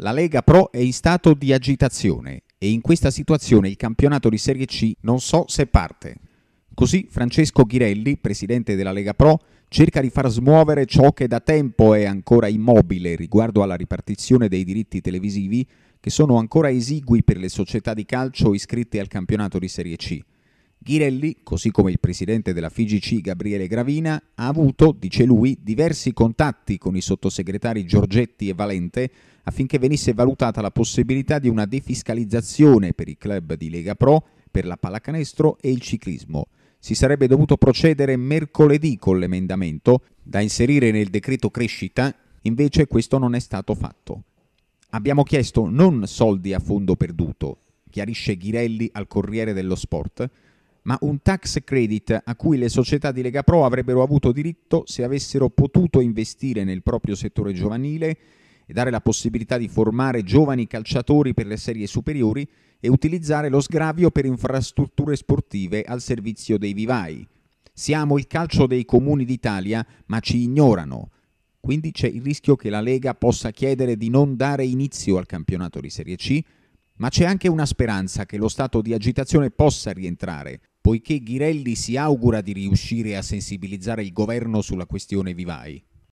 La Lega Pro è in stato di agitazione e in questa situazione il campionato di Serie C non so se parte. Così Francesco Ghirelli, presidente della Lega Pro, cerca di far smuovere ciò che da tempo è ancora immobile riguardo alla ripartizione dei diritti televisivi che sono ancora esigui per le società di calcio iscritte al campionato di Serie C. Ghirelli, così come il presidente della FIGC Gabriele Gravina, ha avuto, dice lui, diversi contatti con i sottosegretari Giorgetti e Valente affinché venisse valutata la possibilità di una defiscalizzazione per i club di Lega Pro, per la pallacanestro e il ciclismo. Si sarebbe dovuto procedere mercoledì con l'emendamento da inserire nel decreto crescita, invece questo non è stato fatto. Abbiamo chiesto non soldi a fondo perduto, chiarisce Ghirelli al Corriere dello Sport, ma un tax credit a cui le società di Lega Pro avrebbero avuto diritto se avessero potuto investire nel proprio settore giovanile e dare la possibilità di formare giovani calciatori per le serie superiori e utilizzare lo sgravio per infrastrutture sportive al servizio dei vivai. Siamo il calcio dei comuni d'Italia, ma ci ignorano. Quindi c'è il rischio che la Lega possa chiedere di non dare inizio al campionato di Serie C, ma c'è anche una speranza che lo stato di agitazione possa rientrare, poiché Ghirelli si augura di riuscire a sensibilizzare il governo sulla questione vivai.